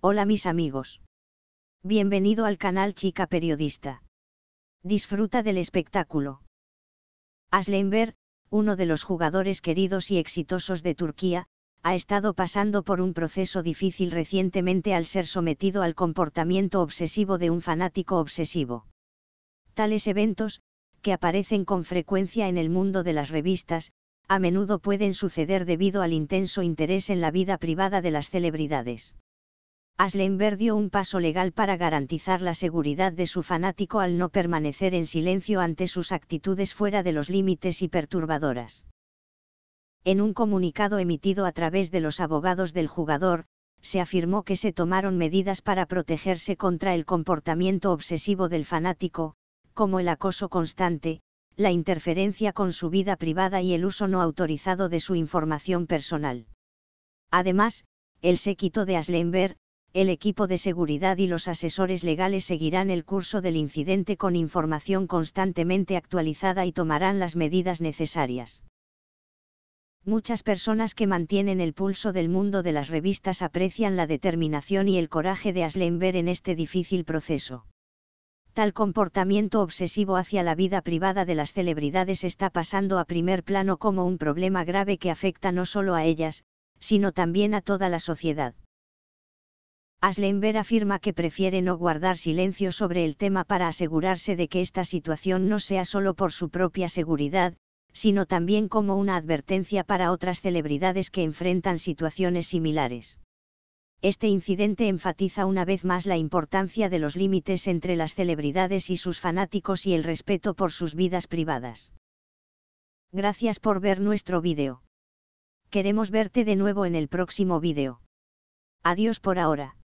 Hola mis amigos. Bienvenido al canal Chica Periodista. Disfruta del espectáculo. Aslenber, uno de los jugadores queridos y exitosos de Turquía, ha estado pasando por un proceso difícil recientemente al ser sometido al comportamiento obsesivo de un fanático obsesivo. Tales eventos, que aparecen con frecuencia en el mundo de las revistas, a menudo pueden suceder debido al intenso interés en la vida privada de las celebridades. Aslenberg dio un paso legal para garantizar la seguridad de su fanático al no permanecer en silencio ante sus actitudes fuera de los límites y perturbadoras. En un comunicado emitido a través de los abogados del jugador, se afirmó que se tomaron medidas para protegerse contra el comportamiento obsesivo del fanático, como el acoso constante, la interferencia con su vida privada y el uso no autorizado de su información personal. Además, el séquito de Aslenberg, el equipo de seguridad y los asesores legales seguirán el curso del incidente con información constantemente actualizada y tomarán las medidas necesarias. Muchas personas que mantienen el pulso del mundo de las revistas aprecian la determinación y el coraje de ver en este difícil proceso. Tal comportamiento obsesivo hacia la vida privada de las celebridades está pasando a primer plano como un problema grave que afecta no solo a ellas, sino también a toda la sociedad. Aslenberg afirma que prefiere no guardar silencio sobre el tema para asegurarse de que esta situación no sea solo por su propia seguridad, sino también como una advertencia para otras celebridades que enfrentan situaciones similares. Este incidente enfatiza una vez más la importancia de los límites entre las celebridades y sus fanáticos y el respeto por sus vidas privadas. Gracias por ver nuestro vídeo. Queremos verte de nuevo en el próximo vídeo. Adiós por ahora.